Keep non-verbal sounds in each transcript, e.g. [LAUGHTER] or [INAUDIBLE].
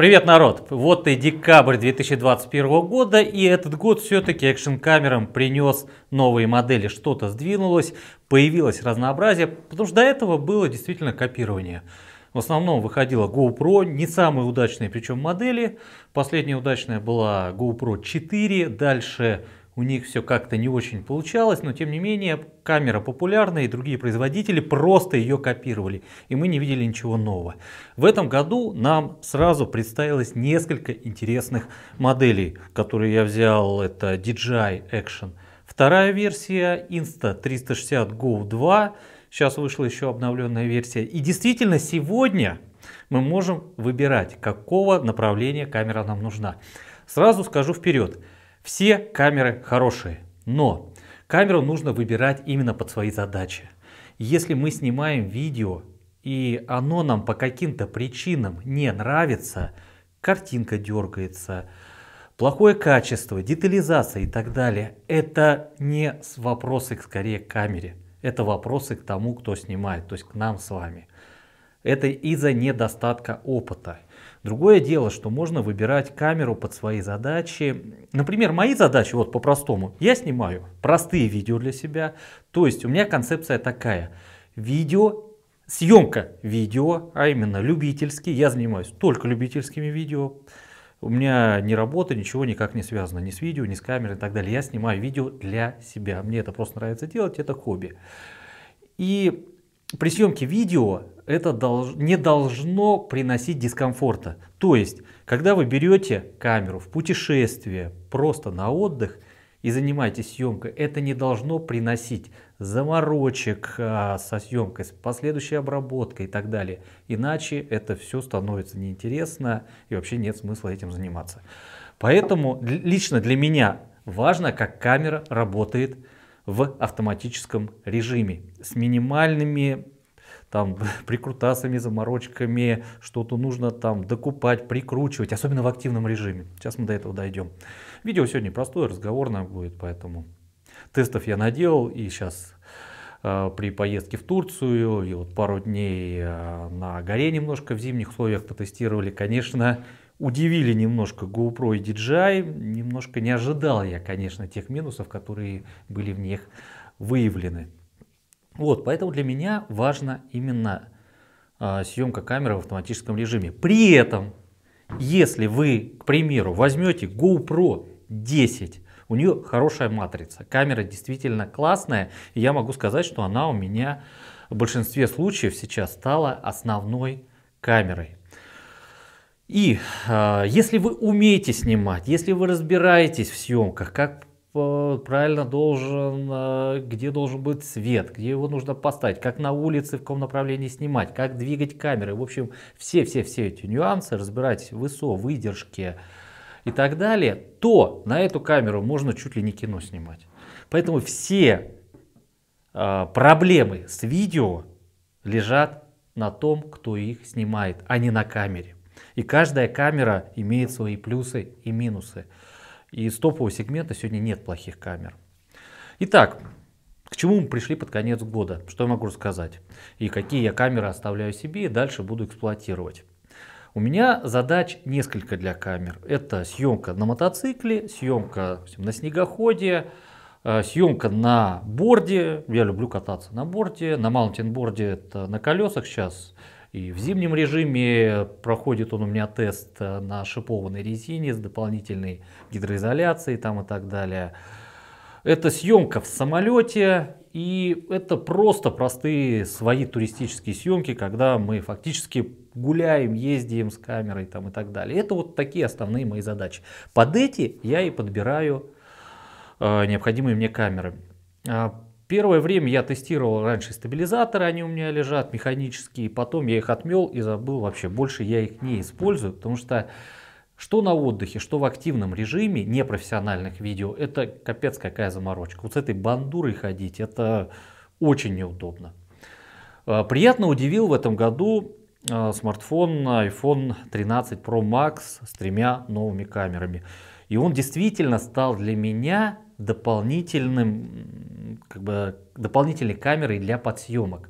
Привет, народ! Вот и декабрь 2021 года, и этот год все-таки экшн-камерам принес новые модели. Что-то сдвинулось, появилось разнообразие, потому что до этого было действительно копирование. В основном выходила GoPro, не самые удачные причем модели. Последняя удачная была GoPro 4, дальше у них все как-то не очень получалось, но тем не менее камера популярная и другие производители просто ее копировали, и мы не видели ничего нового. В этом году нам сразу представилось несколько интересных моделей, которые я взял, это DJI Action. Вторая версия Insta360 Go 2, сейчас вышла еще обновленная версия. И действительно сегодня мы можем выбирать, какого направления камера нам нужна. Сразу скажу вперед, все камеры хорошие, но камеру нужно выбирать именно под свои задачи. Если мы снимаем видео и оно нам по каким-то причинам не нравится, картинка дергается, плохое качество, детализация и так далее, это не вопросы скорее к камере, это вопросы к тому, кто снимает, то есть к нам с вами. Это из-за недостатка опыта. Другое дело, что можно выбирать камеру под свои задачи. Например, мои задачи, вот по-простому, я снимаю простые видео для себя. То есть у меня концепция такая. Видео съемка видео, а именно любительский. Я занимаюсь только любительскими видео. У меня ни работа, ничего никак не связано ни с видео, ни с камерой и так далее. Я снимаю видео для себя. Мне это просто нравится делать, это хобби. И при съемке видео это долж, не должно приносить дискомфорта. То есть, когда вы берете камеру в путешествие, просто на отдых и занимаетесь съемкой, это не должно приносить заморочек а, со съемкой, с последующей обработкой и так далее. Иначе это все становится неинтересно и вообще нет смысла этим заниматься. Поэтому лично для меня важно, как камера работает в автоматическом режиме с минимальными там [LAUGHS] прикрутасами, заморочками, что-то нужно там докупать, прикручивать, особенно в активном режиме. Сейчас мы до этого дойдем. Видео сегодня простое, разговорное будет, поэтому тестов я наделал и сейчас а, при поездке в Турцию и вот пару дней а, на горе немножко в зимних условиях потестировали, конечно, удивили немножко GoPro и DJI. Немножко не ожидал я, конечно, тех минусов, которые были в них выявлены. Вот, поэтому для меня важна именно э, съемка камеры в автоматическом режиме. При этом, если вы, к примеру, возьмете GoPro 10, у нее хорошая матрица, камера действительно классная, и я могу сказать, что она у меня в большинстве случаев сейчас стала основной камерой. И э, если вы умеете снимать, если вы разбираетесь в съемках, как Э, правильно должен, э, где должен быть свет, где его нужно поставить, как на улице, в каком направлении снимать, как двигать камеры. В общем, все-все-все эти нюансы, разбирать высо, выдержки и так далее, то на эту камеру можно чуть ли не кино снимать. Поэтому все э, проблемы с видео лежат на том, кто их снимает, а не на камере. И каждая камера имеет свои плюсы и минусы. И из топового сегмента сегодня нет плохих камер. Итак, к чему мы пришли под конец года? Что я могу рассказать? И какие я камеры оставляю себе и дальше буду эксплуатировать? У меня задач несколько для камер. Это съемка на мотоцикле, съемка на снегоходе, э, съемка на борде. Я люблю кататься на борде. На маунтинборде это на колесах сейчас и в зимнем режиме проходит он у меня тест э, на шипованной резине с дополнительной гидроизоляцией там и так далее. Это съемка в самолете, и это просто простые свои туристические съемки, когда мы фактически гуляем, ездим с камерой там и так далее. Это вот такие основные мои задачи. Под эти я и подбираю э, необходимые мне камеры. А Первое время я тестировал раньше стабилизаторы, они у меня лежат механические, потом я их отмел и забыл вообще, больше я их не использую, потому что что на отдыхе, что в активном режиме непрофессиональных видео, это капец какая заморочка. Вот с этой бандурой ходить, это очень неудобно. А, приятно удивил в этом году а, смартфон iPhone 13 Pro Max с тремя новыми камерами. И он действительно стал для меня дополнительным, как бы, дополнительной камерой для подсъемок.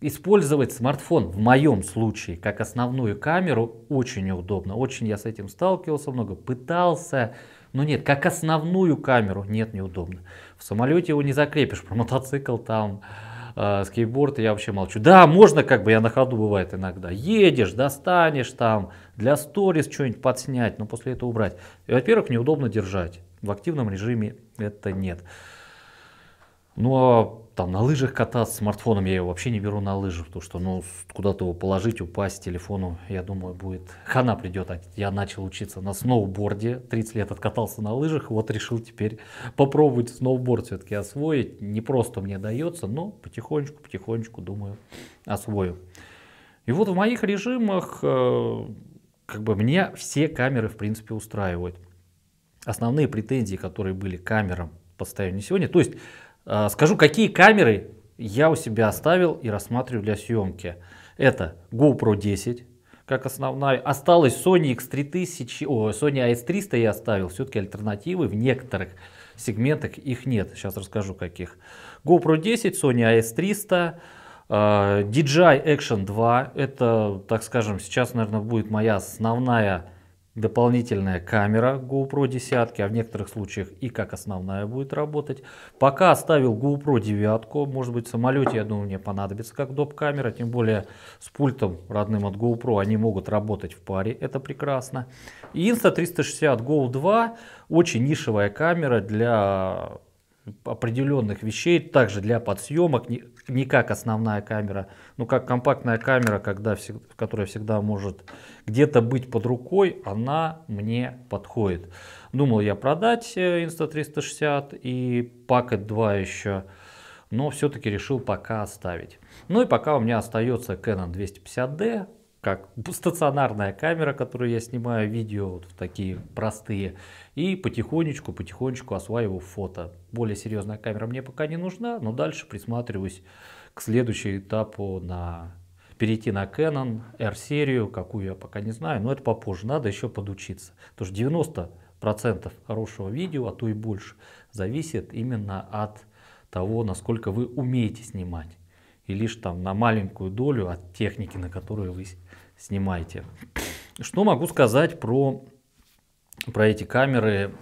Использовать смартфон в моем случае как основную камеру очень неудобно. Очень я с этим сталкивался много, пытался, но нет, как основную камеру нет, неудобно. В самолете его не закрепишь, [LAUGHS] про мотоцикл там, э, скейтборд, я вообще молчу. Да, можно, как бы я на ходу бывает иногда. Едешь, достанешь там, для сторис что-нибудь подснять, но после этого убрать. Во-первых, неудобно держать. В активном режиме это нет. Ну а там на лыжах кататься, смартфоном я его вообще не беру на лыжи, потому что ну куда-то его положить, упасть телефону, я думаю, будет хана придет. А я начал учиться на сноуборде, 30 лет откатался на лыжах, вот решил теперь [LAUGHS] попробовать сноуборд все-таки освоить. Не просто мне дается, но потихонечку, потихонечку, думаю, освою. И вот в моих режимах э, как бы мне все камеры, в принципе, устраивают. Основные претензии, которые были к камерам по состоянию сегодня, то есть э, скажу, какие камеры я у себя оставил и рассматриваю для съемки. Это GoPro 10, как основная. Осталась Sony X3000, о, Sony AS300 я оставил, все-таки альтернативы в некоторых сегментах их нет. Сейчас расскажу каких. GoPro 10, Sony AS300, а, DJI Action 2, это, так скажем, сейчас, наверное, будет моя основная дополнительная камера GoPro 10, а в некоторых случаях и как основная будет работать. Пока оставил GoPro 9, может быть в самолете, я думаю, мне понадобится как доп-камера, тем более с пультом родным от GoPro они могут работать в паре, это прекрасно. И Insta360 Go 2, очень нишевая камера для определенных вещей, также для подсъемок, не как основная камера, но как компактная камера, когда, которая всегда может где-то быть под рукой, она мне подходит. Думал я продать Insta360 э, и Pocket 2 еще, но все-таки решил пока оставить. Ну и пока у меня остается Canon 250D, как стационарная камера, которую я снимаю видео, вот такие простые, и потихонечку-потихонечку осваиваю фото. Более серьезная камера мне пока не нужна, но дальше присматриваюсь к следующему этапу на перейти на Canon R-серию, какую я пока не знаю, но это попозже, надо еще подучиться. Потому что 90% хорошего видео, а то и больше, зависит именно от того, насколько вы умеете снимать. И лишь там на маленькую долю от техники, на которую вы снимайте. Что могу сказать про, про эти камеры?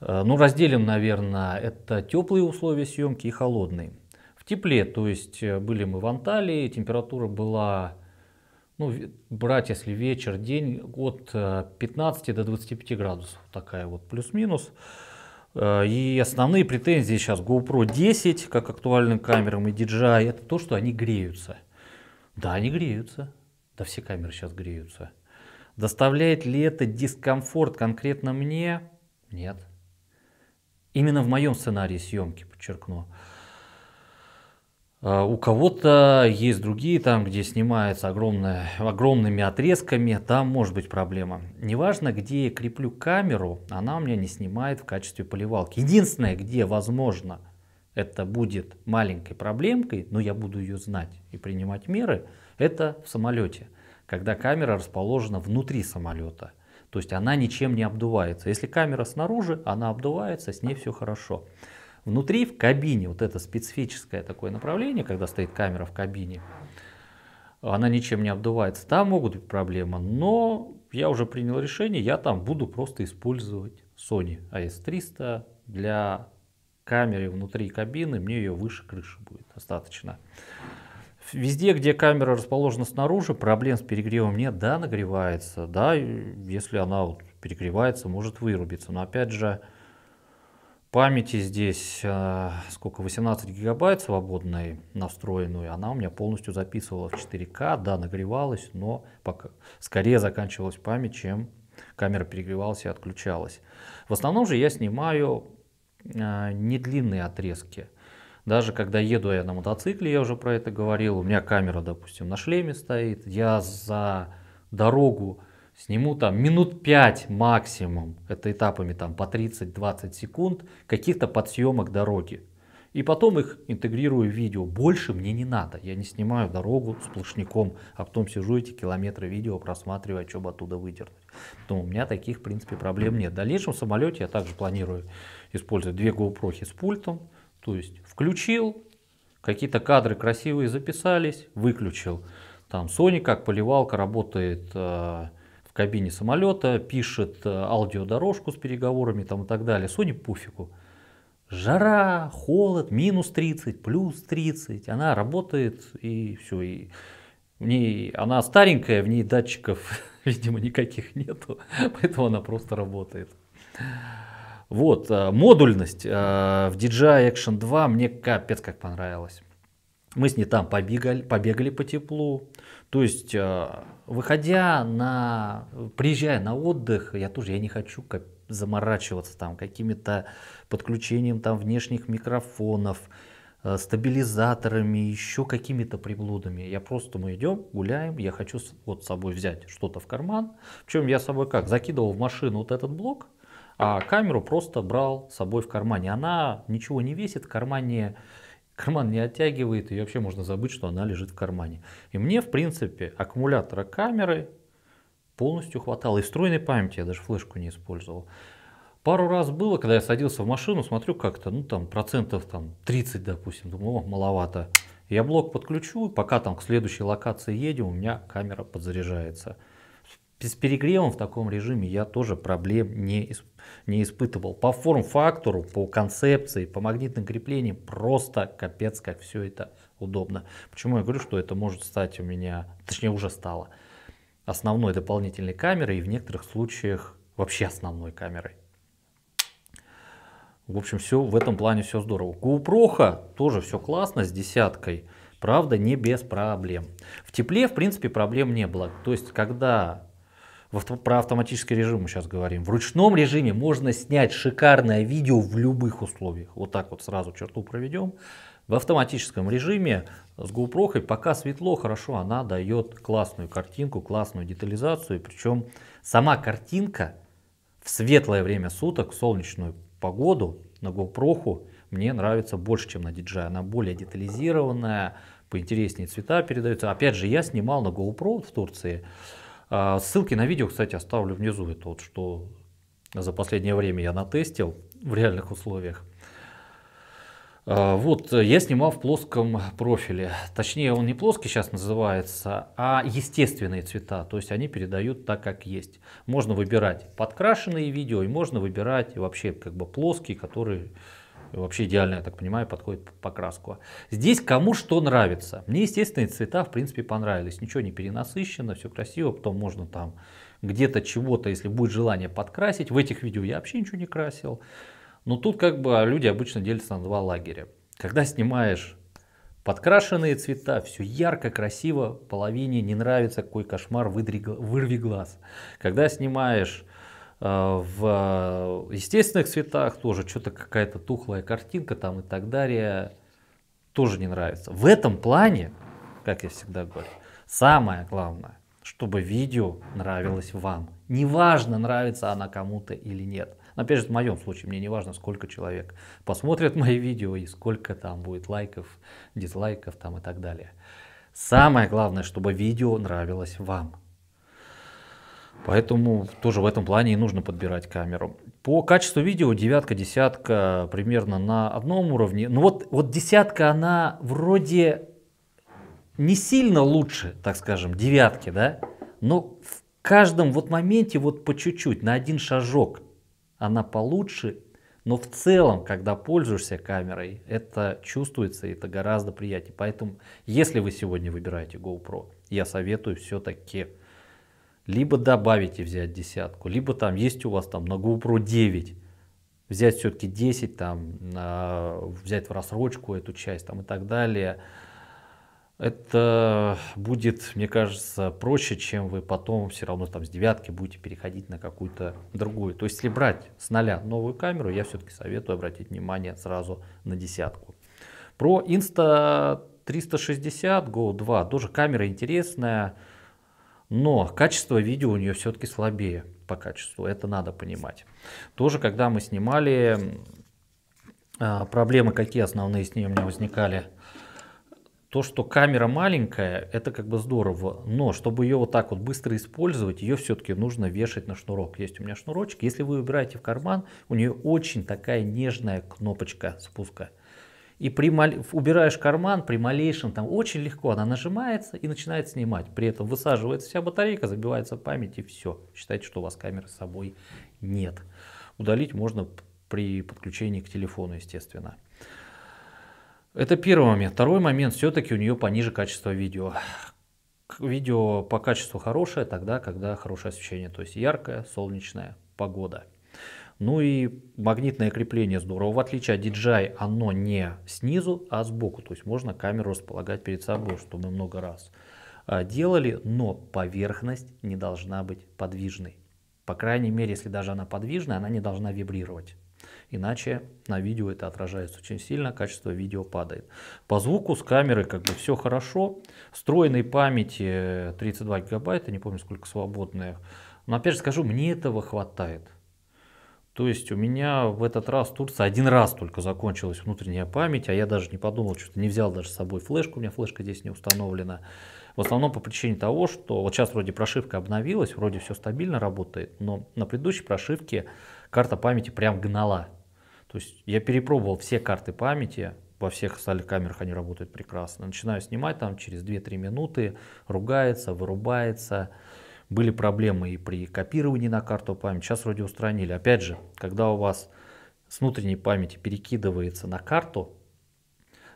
Э, ну, разделим, наверное, это теплые условия съемки и холодные. В тепле, то есть э, были мы в Анталии, температура была, ну, брать если вечер, день, от 15 э, до 25 градусов, такая вот плюс-минус. И основные претензии сейчас GoPro 10, как актуальным камерам и DJI, это то, что они греются. Да, они греются. Да все камеры сейчас греются. Доставляет ли это дискомфорт конкретно мне? Нет. Именно в моем сценарии съемки, подчеркну. А у кого-то есть другие, там, где снимается огромное, огромными отрезками, там может быть проблема. Неважно, где я креплю камеру, она у меня не снимает в качестве поливалки. Единственное, где, возможно, это будет маленькой проблемкой, но я буду ее знать и принимать меры – это в самолете, когда камера расположена внутри самолета. То есть она ничем не обдувается. Если камера снаружи, она обдувается, с ней все хорошо. Внутри, в кабине, вот это специфическое такое направление, когда стоит камера в кабине, она ничем не обдувается, там могут быть проблемы, но я уже принял решение, я там буду просто использовать Sony AS300 для камеры внутри кабины, мне ее выше крыши будет достаточно. Везде, где камера расположена снаружи, проблем с перегревом нет. Да, нагревается, да, если она вот перегревается, может вырубиться. Но опять же, памяти здесь э, сколько 18 гигабайт свободной настроенной, она у меня полностью записывала в 4к да нагревалась но пока скорее заканчивалась память чем камера перегревалась и отключалась в основном же я снимаю э, не длинные отрезки даже когда еду я на мотоцикле, я уже про это говорил, у меня камера, допустим, на шлеме стоит, я за дорогу сниму там минут 5 максимум, это этапами там по 30-20 секунд, каких-то подсъемок дороги. И потом их интегрирую в видео. Больше мне не надо. Я не снимаю дорогу с плашником, а потом сижу эти километры видео просматриваю, чтобы оттуда выдернуть. Поэтому у меня таких, в принципе, проблем нет. В дальнейшем в самолете я также планирую использовать две GoPro с пультом, то есть включил, какие-то кадры красивые записались, выключил. Там Sony как поливалка работает э, в кабине самолета, пишет э, аудиодорожку с переговорами там и так далее. Sony пуфику. Жара, холод, минус 30, плюс 30. Она работает и все. И в ней, она старенькая, в ней датчиков, [LAUGHS] видимо, никаких нету, [LAUGHS] поэтому она просто работает. Вот, э, модульность э, в DJI Action 2 мне капец как понравилась. Мы с ней там побегали, побегали по теплу. То есть, э, выходя на, приезжая на отдых, я тоже, я не хочу заморачиваться там какими-то подключением там внешних микрофонов, стабилизаторами, еще какими-то приблудами. Я просто, мы идем, гуляем, я хочу вот с собой взять что-то в карман. Причем я с собой как, закидывал в машину вот этот блок, а камеру просто брал с собой в кармане. Она ничего не весит, в кармане карман не оттягивает, и вообще можно забыть, что она лежит в кармане. И мне, в принципе, аккумулятора камеры полностью хватало. И встроенной памяти я даже флешку не использовал. Пару раз было, когда я садился в машину, смотрю как-то, ну там процентов там 30, допустим, думаю, о, маловато. Я блок подключу, пока там к следующей локации едем, у меня камера подзаряжается. С перегревом в таком режиме я тоже проблем не испытываю не испытывал. По форм-фактору, по концепции, по магнитным креплениям просто капец, как все это удобно. Почему я говорю, что это может стать у меня, точнее уже стало, основной дополнительной камерой и в некоторых случаях вообще основной камерой. В общем, все в этом плане все здорово. GoPro тоже все классно с десяткой. Правда, не без проблем. В тепле, в принципе, проблем не было. То есть, когда про автоматический режим мы сейчас говорим. В ручном режиме можно снять шикарное видео в любых условиях. Вот так вот сразу черту проведем. В автоматическом режиме с GoPro пока светло, хорошо, она дает классную картинку, классную детализацию. Причем сама картинка в светлое время суток, солнечную погоду на GoPro мне нравится больше, чем на DJI. Она более детализированная, поинтереснее цвета передаются. Опять же, я снимал на GoPro в Турции. А, ссылки на видео, кстати, оставлю внизу. Это вот что за последнее время я натестил в реальных условиях. А, вот, э, я снимал в плоском профиле. Точнее, он не плоский сейчас называется, а естественные цвета. То есть они передают так, как есть. Можно выбирать подкрашенные видео и можно выбирать вообще как бы плоские, которые вообще идеально, я так понимаю, подходит под покраску. Здесь кому что нравится. Мне естественные цвета, в принципе, понравились. Ничего не перенасыщено, все красиво, потом можно там где-то чего-то, если будет желание, подкрасить. В этих видео я вообще ничего не красил. Но тут как бы люди обычно делятся на два лагеря. Когда снимаешь подкрашенные цвета, все ярко, красиво, половине не нравится, какой кошмар, выдри, вырви глаз. Когда снимаешь Э, в э, естественных цветах тоже что-то какая-то тухлая картинка там и так далее тоже не нравится. В этом плане, как я всегда говорю, самое главное, чтобы видео нравилось вам. Неважно, нравится она кому-то или нет. Опять же, в моем случае, мне не важно, сколько человек посмотрят [LAUGHS] мои видео и сколько там будет лайков, дизлайков там и так далее. Самое главное, чтобы видео нравилось вам. Поэтому тоже в этом плане и нужно подбирать камеру. По качеству видео девятка, десятка примерно на одном уровне. Но ну вот, вот десятка, она вроде не сильно лучше, так скажем, девятки, да? Но в каждом вот моменте вот по чуть-чуть, на один шажок она получше, но в целом, когда пользуешься камерой, это чувствуется, и это гораздо приятнее. Поэтому, если вы сегодня выбираете GoPro, я советую все-таки либо добавить и взять десятку, либо там есть у вас там на GoPro 9, взять все-таки 10, там, взять в рассрочку эту часть там, и так далее. Это будет, мне кажется, проще, чем вы потом все равно там с девятки будете переходить на какую-то другую. То есть, если брать с нуля новую камеру, я все-таки советую обратить внимание сразу на десятку. Про Insta 360 Go 2 тоже камера интересная. Но качество видео у нее все-таки слабее по качеству, это надо понимать. Тоже, когда мы снимали, а, проблемы какие основные с ней у меня возникали. То, что камера маленькая, это как бы здорово, но чтобы ее вот так вот быстро использовать, ее все-таки нужно вешать на шнурок. Есть у меня шнурочек, если вы убираете в карман, у нее очень такая нежная кнопочка спуска. И при убираешь карман, при малейшем, там очень легко она нажимается и начинает снимать. При этом высаживается вся батарейка, забивается память и все. Считайте, что у вас камеры с собой нет. Удалить можно при подключении к телефону, естественно. Это первый момент. Второй момент, все-таки у нее пониже качество видео. Видео по качеству хорошее тогда, когда хорошее освещение, то есть яркая солнечная погода. Ну и магнитное крепление здорово. В отличие от DJI, оно не снизу, а сбоку. То есть можно камеру располагать перед собой, что мы много раз а, делали, но поверхность не должна быть подвижной. По крайней мере, если даже она подвижная, она не должна вибрировать. Иначе на видео это отражается очень сильно, качество видео падает. По звуку с камеры как бы все хорошо. Встроенной памяти 32 э, гигабайта, не помню сколько свободных. Но опять же скажу, мне этого хватает. То есть у меня в этот раз Турция один раз только закончилась внутренняя память, а я даже не подумал, что-то не взял даже с собой флешку, у меня флешка здесь не установлена. В основном по причине того, что вот сейчас вроде прошивка обновилась, вроде все стабильно работает, но на предыдущей прошивке карта памяти прям гнала. То есть я перепробовал все карты памяти, во всех остальных камерах они работают прекрасно. Начинаю снимать там через 2-3 минуты, ругается, вырубается. Были проблемы и при копировании на карту памяти, сейчас вроде устранили. Опять же, когда у вас с внутренней памяти перекидывается на карту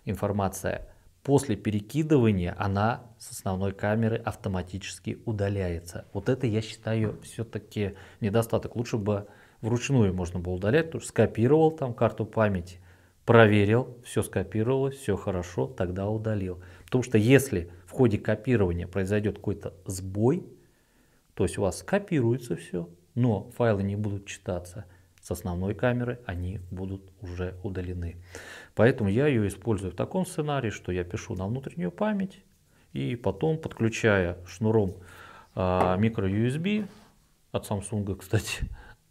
информация, после перекидывания она с основной камеры автоматически удаляется. Вот это я считаю все-таки недостаток. Лучше бы вручную можно было удалять, потому что скопировал там карту памяти, проверил, все скопировалось, все хорошо, тогда удалил. Потому что если в ходе копирования произойдет какой-то сбой, то есть у вас скопируется все, но файлы не будут читаться с основной камеры, они будут уже удалены. Поэтому я ее использую в таком сценарии, что я пишу на внутреннюю память и потом, подключая шнуром а, микро-USB от Samsung, кстати,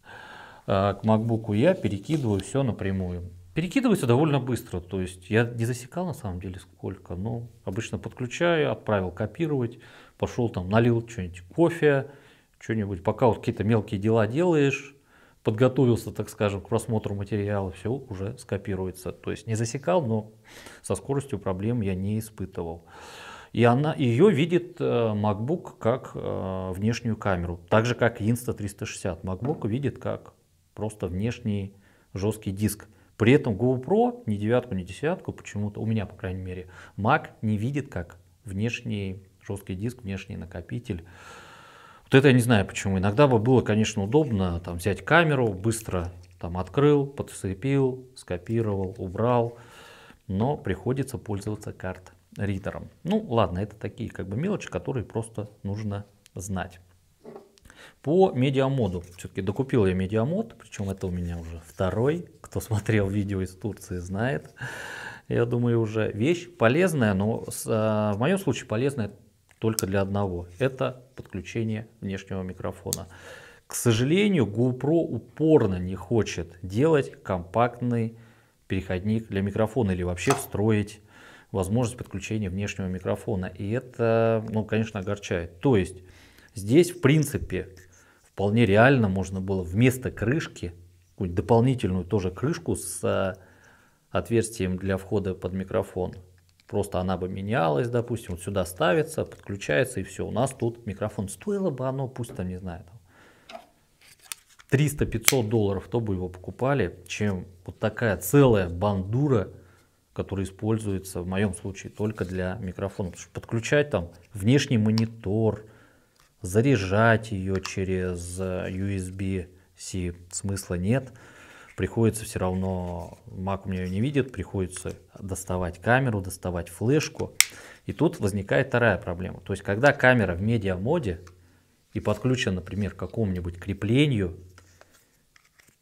[LAUGHS] а, к MacBook я перекидываю все напрямую. Перекидывается довольно быстро, то есть я не засекал на самом деле сколько, но ну, обычно подключаю, отправил копировать, пошел там налил что-нибудь кофе, что-нибудь, пока вот какие-то мелкие дела делаешь, подготовился, так скажем, к просмотру материала, все уже скопируется. То есть не засекал, но со скоростью проблем я не испытывал. И она, ее видит э, MacBook как э, внешнюю камеру, так же как Insta360. MacBook видит как просто внешний жесткий диск. При этом GoPro ни девятку, ни десятку почему-то, у меня, по крайней мере, Mac не видит как внешний жесткий диск, внешний накопитель. Вот это я не знаю почему. Иногда бы было, конечно, удобно там, взять камеру, быстро там, открыл, подцепил, скопировал, убрал. Но приходится пользоваться карт-ридером. Ну ладно, это такие как бы мелочи, которые просто нужно знать. По медиамоду. Все-таки докупил я медиамод, причем это у меня уже второй. Кто смотрел видео из Турции, знает. Я думаю, уже вещь полезная, но а, в моем случае полезная только для одного. Это подключение внешнего микрофона. К сожалению, GoPro упорно не хочет делать компактный переходник для микрофона или вообще встроить возможность подключения внешнего микрофона. И это, ну, конечно, огорчает. То есть Здесь, в принципе, вполне реально можно было вместо крышки, какую-нибудь дополнительную тоже крышку с э, отверстием для входа под микрофон. Просто она бы менялась, допустим, вот сюда ставится, подключается и все. У нас тут микрофон. Стоило бы оно, пусть там, не знаю, 300-500 долларов, то бы его покупали, чем вот такая целая бандура, которая используется в моем случае только для микрофона. подключать там внешний монитор, заряжать ее через э, USB-C смысла нет. Приходится все равно, Mac у меня ее не видит, приходится доставать камеру, доставать флешку. И тут возникает вторая проблема. То есть, когда камера в медиа-моде и подключена, например, к какому-нибудь креплению,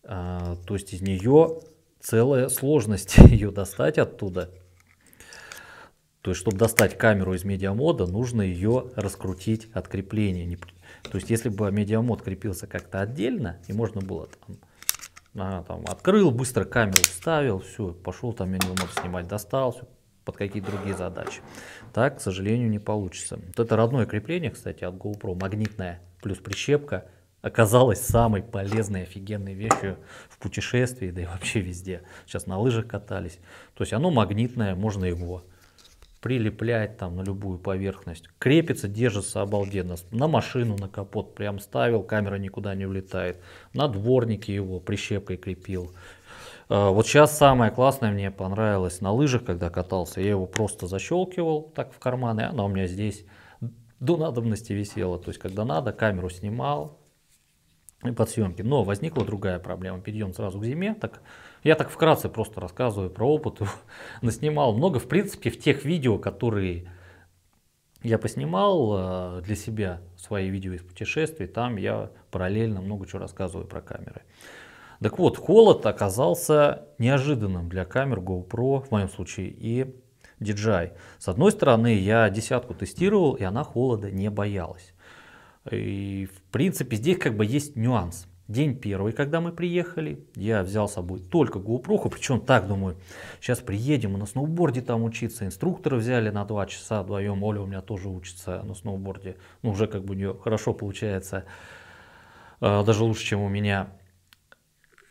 э, то есть из нее целая сложность [LAUGHS] ее достать оттуда – то есть, чтобы достать камеру из медиамода, нужно ее раскрутить от крепления. То есть, если бы медиамод крепился как-то отдельно, и можно было там, а, там открыл, быстро камеру вставил, все, пошел там медиамод снимать, достал, все, под какие-то другие задачи. Так, к сожалению, не получится. Вот это родное крепление, кстати, от GoPro, магнитное, плюс прищепка, оказалась самой полезной, офигенной вещью в путешествии, да и вообще везде. Сейчас на лыжах катались. То есть оно магнитное, можно его прилеплять там на любую поверхность. Крепится, держится обалденно. На машину, на капот прям ставил, камера никуда не влетает. На дворники его прищепкой крепил. А, вот сейчас самое классное мне понравилось на лыжах, когда катался. Я его просто защелкивал так в карманы, она у меня здесь до надобности висела. То есть, когда надо, камеру снимал, под съемки, Но возникла другая проблема. Перейдем сразу к зиме. Так, я так вкратце просто рассказываю про опыт. [LAUGHS] Наснимал много. В принципе, в тех видео, которые я поснимал э, для себя, свои видео из путешествий, там я параллельно много чего рассказываю про камеры. Так вот, холод оказался неожиданным для камер GoPro, в моем случае, и DJI. С одной стороны, я десятку тестировал, и она холода не боялась. И в принципе здесь как бы есть нюанс. День первый, когда мы приехали, я взял с собой только GoPro, причем так думаю, сейчас приедем и на сноуборде там учиться, инструктора взяли на два часа вдвоем, Оля у меня тоже учится на сноуборде, ну уже как бы у нее хорошо получается, а, даже лучше, чем у меня.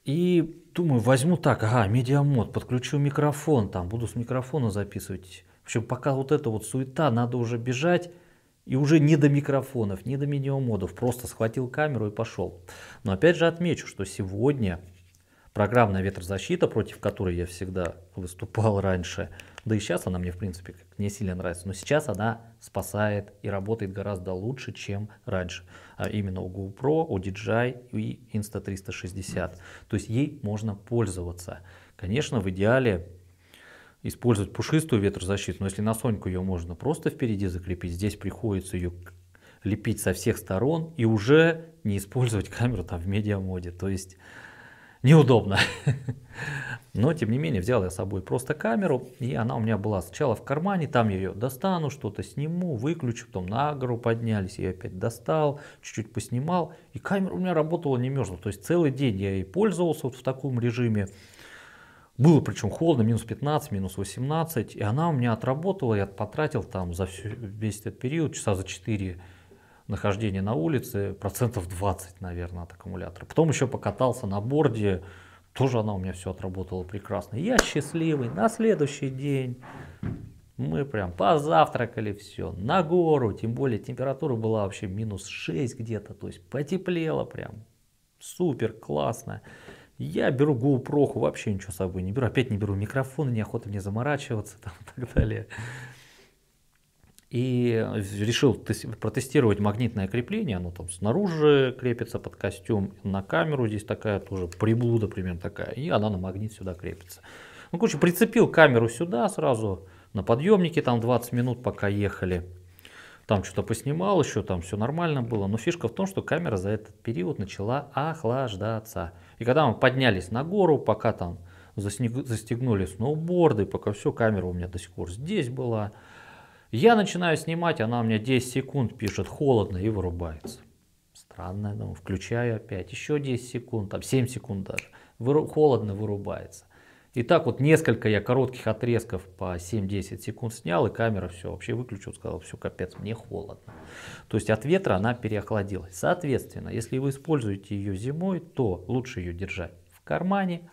И думаю, возьму так, ага, медиамод, подключу микрофон, там буду с микрофона записывать. В общем, пока вот эта вот суета, надо уже бежать, и уже не до микрофонов, не до медиамодов, просто схватил камеру и пошел. Но опять же отмечу, что сегодня программная ветрозащита, против которой я всегда выступал раньше, да и сейчас она мне в принципе не сильно нравится, но сейчас она спасает и работает гораздо лучше, чем раньше. А именно у GoPro, у DJI и Insta360. То есть ей можно пользоваться. Конечно, в идеале использовать пушистую ветрозащиту, но если на Соньку ее можно просто впереди закрепить, здесь приходится ее лепить со всех сторон и уже не использовать камеру там в медиамоде, то есть неудобно. [LAUGHS] Но, тем не менее, взял я с собой просто камеру, и она у меня была сначала в кармане, там я ее достану, что-то сниму, выключу, потом на гору поднялись, я опять достал, чуть-чуть поснимал, и камера у меня работала не мерзла, то есть целый день я ей пользовался вот в таком режиме, было причем холодно, минус 15, минус 18, и она у меня отработала, я потратил там за всю, весь этот период часа за 4 нахождения на улице, процентов 20, наверное, от аккумулятора. Потом еще покатался на борде, тоже она у меня все отработала прекрасно. Я счастливый, на следующий день мы прям позавтракали все, на гору, тем более температура была вообще минус 6 где-то, то есть потеплело прям, супер, классно. Я беру GoPro, вообще ничего с собой не беру. Опять не беру микрофон, неохота мне заморачиваться [LAUGHS] там, и так далее. И решил протестировать магнитное крепление. Оно там снаружи крепится под костюм, на камеру здесь такая тоже приблуда примерно такая. И она на магнит сюда крепится. Ну, короче, прицепил камеру сюда сразу, на подъемнике там 20 минут, пока ехали. Там что-то поснимал еще, там все нормально было. Но фишка в том, что камера за этот период начала охлаждаться. И когда мы поднялись на гору, пока там заснег, застегнули сноуборды, пока все, камера у меня до сих пор здесь была. Я начинаю снимать, она у меня 10 секунд пишет холодно и вырубается. Странно, думаю, ну, включаю опять, еще 10 секунд, там 7 секунд даже. Выру, холодно вырубается. И так вот несколько я коротких отрезков по 7-10 секунд снял, и камера все вообще выключил, сказал, все, капец, мне холодно. То есть от ветра она переохладилась. Соответственно, если вы используете ее зимой, то лучше ее держать в кармане.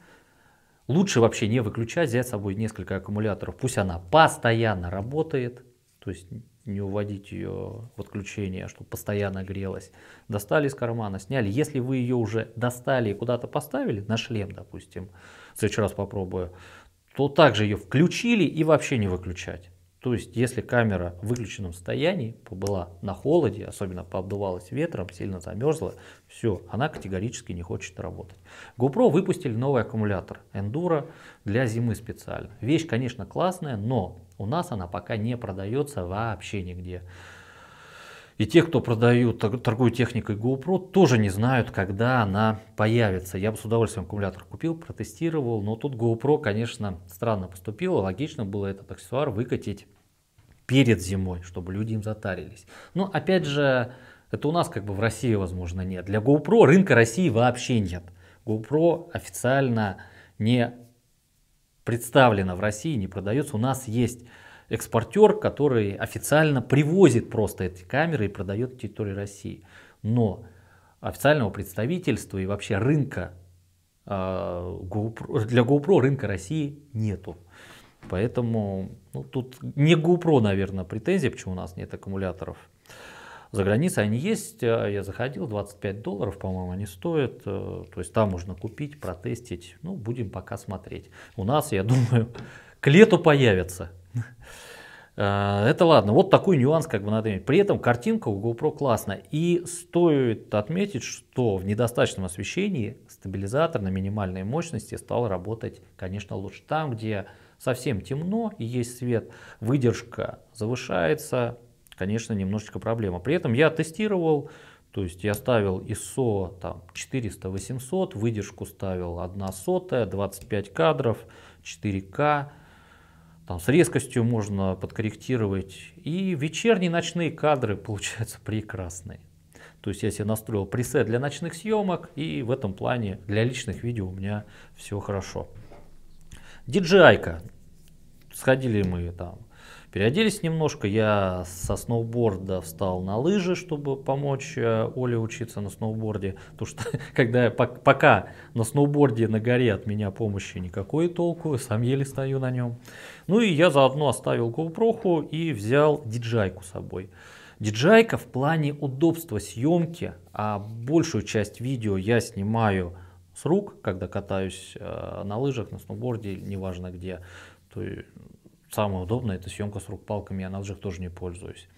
Лучше вообще не выключать, взять с собой несколько аккумуляторов. Пусть она постоянно работает, то есть не уводить ее в отключение, чтобы постоянно грелась. Достали из кармана, сняли. Если вы ее уже достали и куда-то поставили, на шлем, допустим, в следующий раз попробую, то также ее включили и вообще не выключать. То есть, если камера в выключенном состоянии была на холоде, особенно пообдувалась ветром, сильно замерзла, все, она категорически не хочет работать. GoPro выпустили новый аккумулятор Enduro для зимы специально. Вещь, конечно, классная, но у нас она пока не продается вообще нигде. И те, кто продают, торгуют техникой GoPro, тоже не знают, когда она появится. Я бы с удовольствием аккумулятор купил, протестировал, но тут GoPro, конечно, странно поступила. Логично было этот аксессуар выкатить перед зимой, чтобы люди им затарились. Но опять же, это у нас как бы в России, возможно, нет. Для GoPro рынка России вообще нет. GoPro официально не представлена в России, не продается. У нас есть экспортер, который официально привозит просто эти камеры и продает на территории России. Но официального представительства и вообще рынка э, GoPro, для GoPro рынка России нету. Поэтому ну, тут не GoPro, наверное, претензия, почему у нас нет аккумуляторов. За границей они есть, э, я заходил, 25 долларов, по-моему, они стоят. Э, то есть там можно купить, протестить. Ну, будем пока смотреть. У нас, я [LAUGHS] думаю, к лету появится. Э, это ладно, вот такой нюанс как бы надо иметь. При этом картинка у GoPro классная. И стоит отметить, что в недостаточном освещении стабилизатор на минимальной мощности стал работать, конечно, лучше. Там, где совсем темно и есть свет, выдержка завышается, конечно, немножечко проблема. При этом я тестировал, то есть я ставил ISO там, 400-800, выдержку ставил 1 сотая, 25 кадров, 4К. Там с резкостью можно подкорректировать. И вечерние ночные кадры получаются прекрасные. То есть я себе настроил пресет для ночных съемок, и в этом плане для личных видео у меня все хорошо. DJI-ка. Сходили мы там Переоделись немножко, я со сноуборда встал на лыжи, чтобы помочь э, Оле учиться на сноуборде. Потому что [LAUGHS] когда я пока на сноуборде на горе от меня помощи никакой толку, сам еле стою на нем. Ну и я заодно оставил GoPro и взял диджайку с собой. Диджайка в плане удобства съемки, а большую часть видео я снимаю с рук, когда катаюсь э, на лыжах, на сноуборде, неважно где. То самое удобное это съемка с рук палками, я на лыжах тоже не пользуюсь.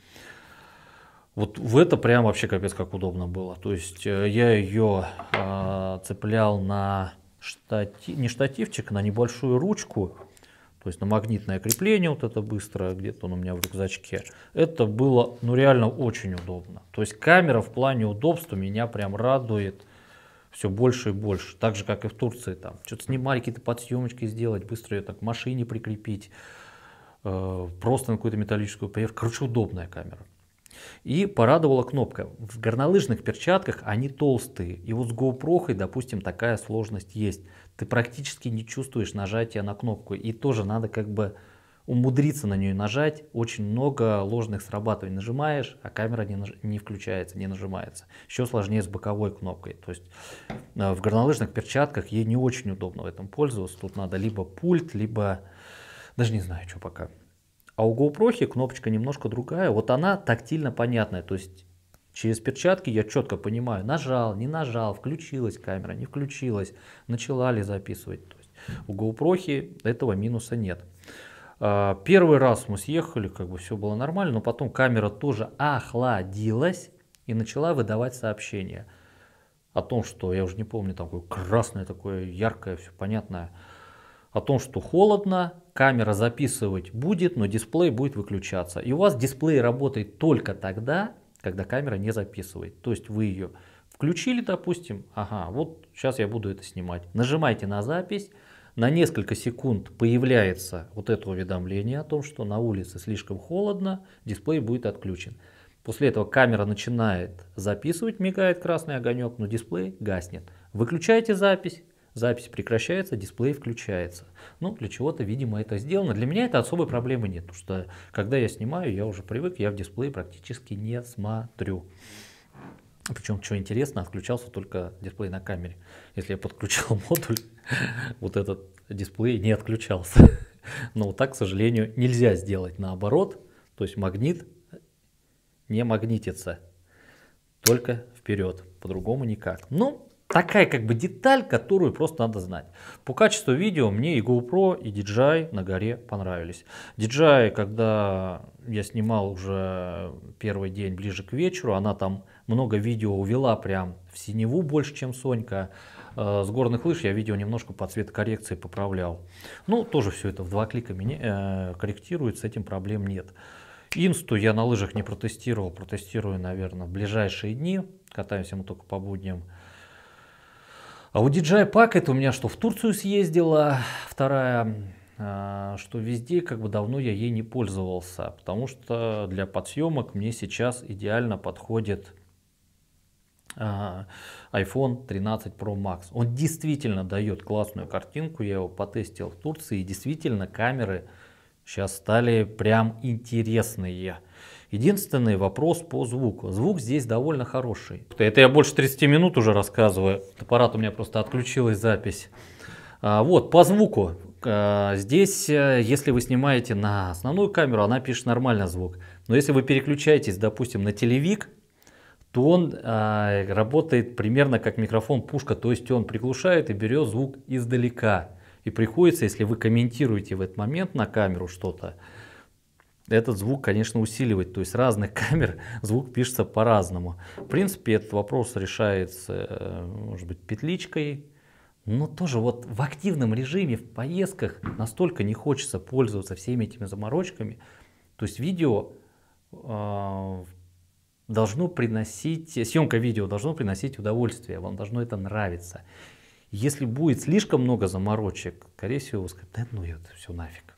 Вот в это прям вообще капец как удобно было. То есть э, я ее э, цеплял на штатив, не штативчик, на небольшую ручку, то есть на магнитное крепление вот это быстро, где-то он у меня в рюкзачке. Это было, ну реально очень удобно. То есть камера в плане удобства меня прям радует все больше и больше. Так же, как и в Турции там. Что-то снимали, какие-то подсъемочки сделать, быстро ее так к машине прикрепить. Э, просто на какую-то металлическую поверхность. Короче, удобная камера. И порадовала кнопка. В горнолыжных перчатках они толстые. И вот с GoPro, допустим, такая сложность есть. Ты практически не чувствуешь нажатия на кнопку. И тоже надо как бы умудриться на нее нажать. Очень много ложных срабатываний. Нажимаешь, а камера не, наж... не включается, не нажимается. Еще сложнее с боковой кнопкой. То есть э, в горнолыжных перчатках ей не очень удобно в этом пользоваться. Тут надо либо пульт, либо даже не знаю, что пока. А у GoPro кнопочка немножко другая. Вот она тактильно понятная. То есть через перчатки я четко понимаю, нажал, не нажал, включилась камера, не включилась, начала ли записывать. То есть у GoPro этого минуса нет. А, первый раз мы съехали, как бы все было нормально, но потом камера тоже охладилась и начала выдавать сообщения о том, что я уже не помню, такое красное, такое яркое, все понятное о том, что холодно, камера записывать будет, но дисплей будет выключаться. И у вас дисплей работает только тогда, когда камера не записывает. То есть вы ее включили, допустим, ага, вот сейчас я буду это снимать. Нажимаете на запись, на несколько секунд появляется вот это уведомление о том, что на улице слишком холодно, дисплей будет отключен. После этого камера начинает записывать, мигает красный огонек, но дисплей гаснет. Выключаете запись, Запись прекращается, дисплей включается. Ну, для чего-то, видимо, это сделано. Для меня это особой проблемы нет, потому что когда я снимаю, я уже привык, я в дисплей практически не смотрю. Причем, что интересно, отключался только дисплей на камере. Если я подключал [LAUGHS] модуль, вот этот дисплей не отключался. Но вот так, к сожалению, нельзя сделать наоборот. То есть магнит не магнитится, только вперед, по-другому никак. Ну, такая как бы деталь, которую просто надо знать. По качеству видео мне и GoPro, и DJI на горе понравились. DJI, когда я снимал уже первый день ближе к вечеру, она там много видео увела прям в синеву больше, чем Сонька. Э, с горных лыж я видео немножко по цветокоррекции поправлял. Ну, тоже все это в два клика меня, э, корректирует, с этим проблем нет. Инсту я на лыжах не протестировал, протестирую, наверное, в ближайшие дни. Катаемся мы только по будням. А у DJI Pocket у меня что, в Турцию съездила, вторая а, что везде как бы давно я ей не пользовался, потому что для подсъемок мне сейчас идеально подходит а, iPhone 13 Pro Max. Он действительно дает классную картинку, я его потестил в Турции, и действительно камеры сейчас стали прям интересные. Единственный вопрос по звуку. Звук здесь довольно хороший. Это я больше 30 минут уже рассказываю. Аппарат у меня просто отключилась запись. А, вот, по звуку. А, здесь, э, если вы снимаете на основную камеру, она пишет нормально звук. Но если вы переключаетесь, допустим, на телевик, то он а, работает примерно как микрофон пушка, то есть он приглушает и берет звук издалека. И приходится, если вы комментируете в этот момент на камеру что-то, этот звук, конечно, усиливать. То есть разных [LAUGHS] камер звук пишется по-разному. В принципе, этот вопрос решается, э, может быть, петличкой. Но тоже вот в активном режиме, в поездках настолько не хочется пользоваться всеми этими заморочками. То есть видео э, должно приносить, съемка видео должно приносить удовольствие, вам должно это нравиться. Если будет слишком много заморочек, скорее всего, вы скажете, да ну это все нафиг.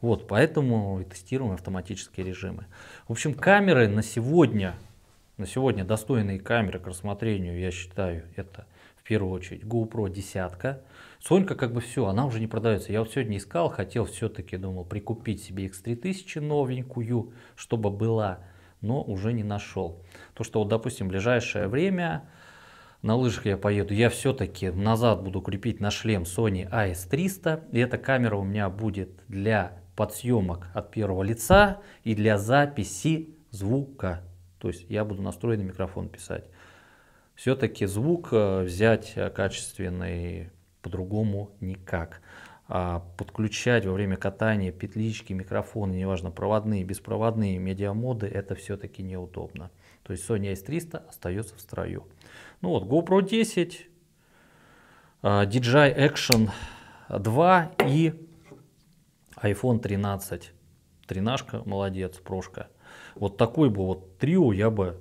Вот, поэтому и тестируем автоматические режимы. В общем, камеры на сегодня, на сегодня достойные камеры к рассмотрению, я считаю, это в первую очередь GoPro десятка. Сонька как бы все, она уже не продается. Я вот сегодня искал, хотел все-таки, думал, прикупить себе X3000 новенькую, чтобы была, но уже не нашел. То, что вот, допустим, в ближайшее время на лыжах я поеду, я все-таки назад буду крепить на шлем Sony AS300. И эта камера у меня будет для подсъемок от первого лица и для записи звука. То есть я буду настроенный микрофон писать. Все-таки звук э, взять э, качественный по-другому никак. А подключать во время катания петлички, микрофоны, неважно, проводные, беспроводные, медиамоды, это все-таки неудобно. То есть Sony S300 остается в строю. Ну вот, GoPro 10, э, DJI Action 2 и iPhone 13. Тринашка, молодец, прошка. Вот такой бы вот трио я бы...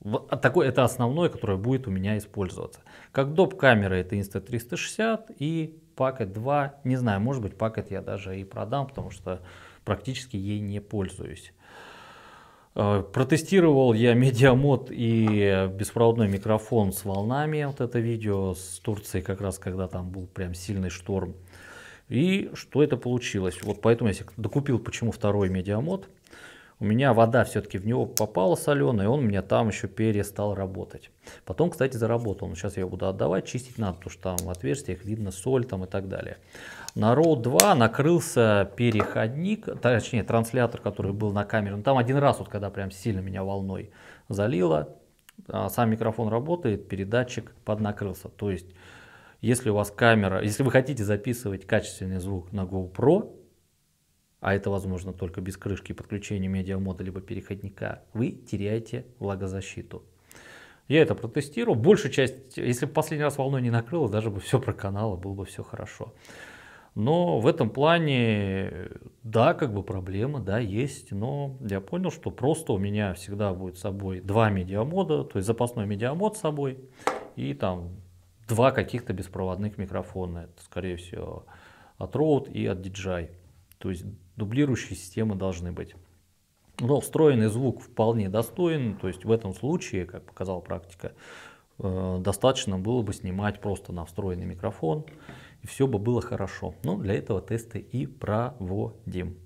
Вот а такой, это основное, которое будет у меня использоваться. Как доп. камера это Insta360 и Packet 2. Не знаю, может быть Packet я даже и продам, потому что практически ей не пользуюсь. Э, протестировал я медиамод и беспроводной микрофон с волнами. Вот это видео с Турции, как раз когда там был прям сильный шторм. И что это получилось? Вот поэтому я докупил, почему второй медиамод. У меня вода все-таки в него попала соленая, и он у меня там еще перестал работать. Потом, кстати, заработал. Но ну, сейчас я его буду отдавать, чистить надо, потому что там в отверстиях видно соль там и так далее. На RAW 2 накрылся переходник, точнее транслятор, который был на камере. Ну, там один раз, вот когда прям сильно меня волной залило, а сам микрофон работает, передатчик поднакрылся. То есть если у вас камера, если вы хотите записывать качественный звук на GoPro, а это возможно только без крышки и подключения медиамода либо переходника, вы теряете влагозащиту. Я это протестировал. Большую часть, если бы последний раз волной не накрыло, даже бы все про каналы, было бы все хорошо. Но в этом плане, да, как бы проблема, да, есть, но я понял, что просто у меня всегда будет с собой два медиамода, то есть запасной медиамод с собой и там два каких-то беспроводных микрофона. Это, скорее всего, от Rode и от DJI. То есть дублирующие системы должны быть. Но встроенный звук вполне достоин, то есть в этом случае, как показала практика, э, достаточно было бы снимать просто на встроенный микрофон, и все бы было хорошо. Но для этого тесты и проводим.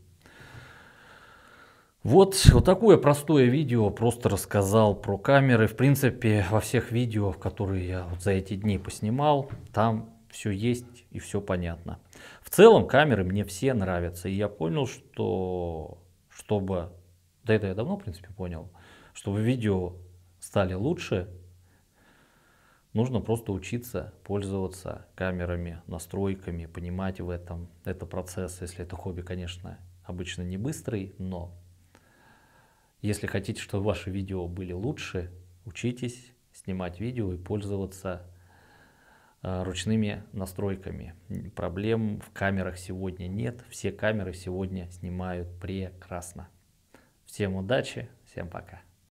Вот, вот такое простое видео, просто рассказал про камеры. В принципе, во всех видео, которые я вот за эти дни поснимал, там все есть и все понятно. В целом камеры мне все нравятся. И я понял, что чтобы... Да это я давно, в принципе, понял. Чтобы видео стали лучше, нужно просто учиться пользоваться камерами, настройками, понимать в этом. Это процесс, если это хобби, конечно, обычно не быстрый, но если хотите, чтобы ваши видео были лучше, учитесь снимать видео и пользоваться э, ручными настройками. Проблем в камерах сегодня нет. Все камеры сегодня снимают прекрасно. Всем удачи, всем пока.